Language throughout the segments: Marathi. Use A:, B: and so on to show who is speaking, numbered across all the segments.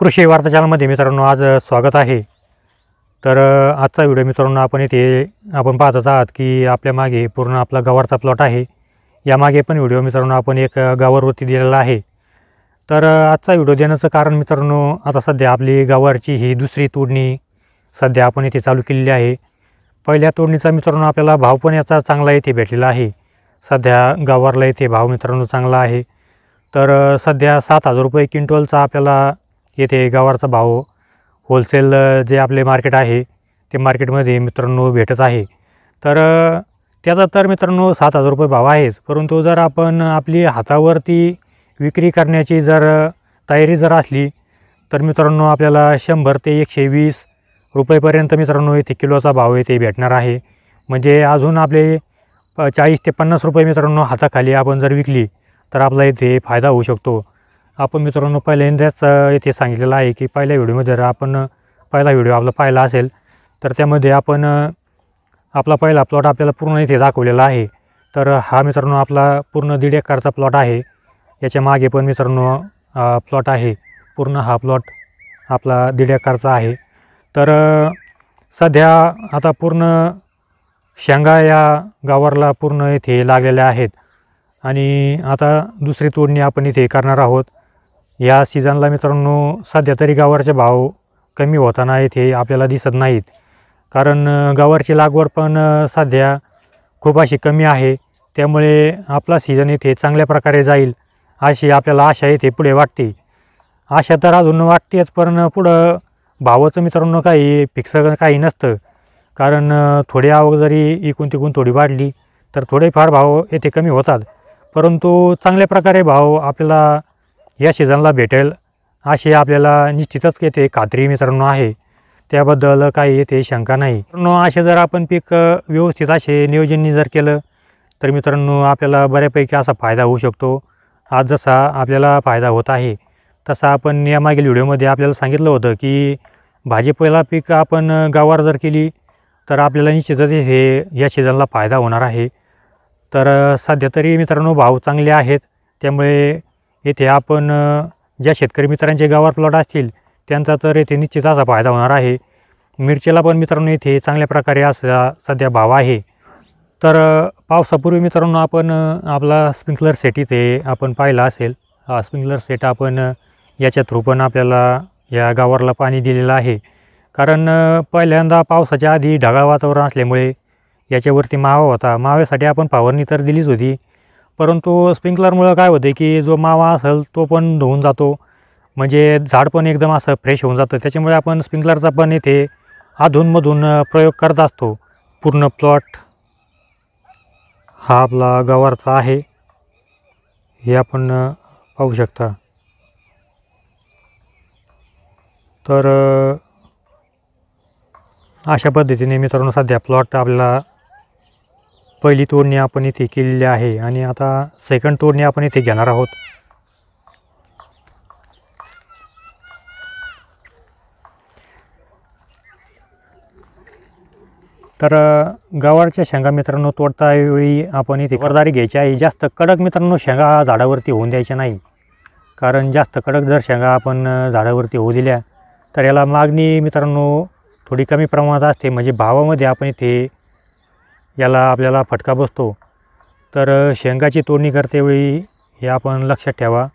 A: कृषी वार्ता चॅनलमध्ये मित्रांनो आज स्वागत आहे तर आजचा व्हिडिओ मित्रांनो आपण इथे आपण पाहतच आहात की आपल्या मागे पूर्ण आपला गवारचा प्लॉट आहे यामागे पण व्हिडिओ मित्रांनो आपण एक गावरवरती दिलेला आहे तर आजचा व्हिडिओ देण्याचं कारण मित्रांनो आता सध्या आपली गावारची ही दुसरी तोडणी सध्या आपण इथे चालू केलेली आहे पहिल्या तोडणीचा मित्रांनो आपल्याला भाव पण याचा चांगला येथे भेटलेला आहे सध्या गावारला येथे भाव मित्रांनो चांगला आहे तर सध्या सात हजार रुपये क्विंटलचा आपल्याला येथे गवारचा भाव होलसेल जे आपले मार्केट आहे ते मार्केटमध्ये मित्रांनो भेटत आहे तर त्याचा तर मित्रांनो सात हजार रुपये भाव आहेच परंतु जर आपण आपली हातावरती विक्री करण्याची जर तयारी जर असली तर मित्रांनो आपल्याला शंभर ते एकशे वीस रुपयेपर्यंत मित्रांनो इथे किलोचा भाव येथे भेटणार आहे म्हणजे अजून आपले प चाळीस ते पन्नास रुपये मित्रांनो हाताखाली आपण जर विकली तर आपला इथे फायदा होऊ शकतो आपण मित्रांनो पहिल्यांदाच इथे सांगितलेलं आहे की पहिल्या व्हिडिओमध्ये जर आपण पहिला व्हिडिओ आपला पाहिला असेल तर त्यामध्ये आपण आपला पहिला प्लॉट आपल्याला पूर्ण इथे दाखवलेला आहे तर हा मित्रांनो आपला पूर्ण दीड एकरचा प्लॉट आहे याच्या मागे पण मित्रांनो प्लॉट आहे पूर्ण हा प्लॉट आपला दीड एकरचा आहे तर सध्या आता पूर्ण शेंगा या गावाला पूर्ण इथे लागलेल्या आहेत आणि आता दुसरी तोडणी आपण इथे करणार आहोत या सीझनला मित्रांनो सध्या तरी गावारचे भाव कमी होताना आहेत हे आपल्याला दिसत नाहीत कारण गावारची लागवड पण सध्या खूप अशी कमी आहे त्यामुळे आपला सीझन इथे चांगल्या प्रकारे जाईल अशी आपल्याला आशा येते पुढे वाटते आशा तर अजून वाटतेच पण पुढं भावाचं मित्रांनो काही फिक्स काही नसतं कारण थोडी आवक जरी इकून तिकून थोडी वाढली तर थोडेफार भाव येथे कमी होतात परंतु चांगल्या प्रकारे भाव आपल्याला या सीझनला भेटेल असे आपल्याला निश्चितच येते कात्री मित्रांनो आहे त्याबद्दल काही येते शंका नाही मित्रांनो असे जर आपण पीक व्यवस्थित असे नियोजननी जर केलं तर मित्रांनो आपल्याला बऱ्यापैकी असा फायदा होऊ शकतो आज जसा आपल्याला फायदा होत आहे तसा आपण या मागील व्हिडिओमध्ये आपल्याला सांगितलं होतं की भाजीपाला पीक आपण गावावर जर केली तर आपल्याला निश्चितच हे या सीझनला फायदा होणार आहे तर सध्या तरी मित्रांनो भाव चांगले आहेत त्यामुळे येथे आपण ज्या शेतकरी मित्रांचे गावावर प्लॉट असतील त्यांचा तर येथे निश्चित असा फायदा होणार आहे मिरचीला पण मित्रांनो येथे चांगल्या प्रकारे असा सध्या भाव आहे तर पावसापूर्वी मित्रांनो आपण आपला स्प्रिंकलर सेट इथे आपण पाहिला असेल हा स्प्रिंकलर सेट आपण याच्या थ्रू पण आपल्याला या गावाला पाणी दिलेलं आहे कारण पहिल्यांदा पावसाच्या आधी ढगाळ वातावरण असल्यामुळे याच्यावरती मावा होता माव्यासाठी आपण फवारणी तर दिलीच होती परंतु स्प्रिंकलरमुळं काय होते की जो मावा असेल तो पण धुवून जातो म्हणजे झाड पण एकदम असं फ्रेश होऊन जातं त्याच्यामुळे आपण स्प्रिंकलरचा पण येथे अधूनमधून प्रयोग करत असतो पूर्ण प्लॉट हा आपला गवारचा आहे हे आपण पाहू शकता तर अशा पद्धतीने मित्रांनो सध्या प्लॉट आपल्याला पहिली तोडणी आपण इथे केलेली आहे आणि आता सेकंड तोडणी आपण इथे घेणार आहोत तर गवारच्या शेंगा मित्रांनो तोडता वेळी आपण इथे खबरदारी घ्यायची आहे जास्त कडक मित्रांनो शेंगा झाडावरती होऊन द्यायच्या नाही कारण जास्त कडक जर शेंगा आपण झाडावरती होऊ दिल्या तर याला मागणी मित्रांनो थोडी कमी प्रमाणात असते म्हणजे भावामध्ये आपण इथे याला आपल्याला फटका बसतो तर शेंगाची तोडणी करतेवेळी हे आपण लक्षात ठेवा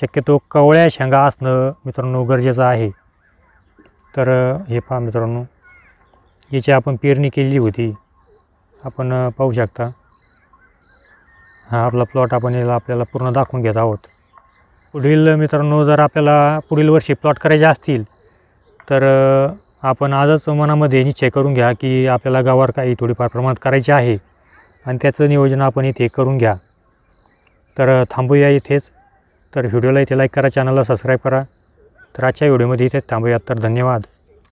A: शक्यतो कवळ्या शेंगा असणं मित्रांनो गरजेचं आहे तर हे पहा मित्रांनो याची आपण पेरणी केलेली होती आपण पाहू शकता हा आपला प्लॉट आपण याला आपल्याला पूर्ण दाखवून घेत आहोत पुढील मित्रांनो जर आपल्याला पुढील वर्षी प्लॉट करायचे असतील तर आपण आजच मनामध्ये निश्चय करून घ्या की आपल्याला गावावर काही थोडीफार प्रमाणात करायची आहे आणि त्याचं नियोजन आपण इथे करून घ्या तर थांबूया इथेच तर व्हिडिओला इथे लाईक करा चॅनलला सबस्क्राईब करा तर आजच्या व्हिडिओमध्ये इथेच थांबूया तर धन्यवाद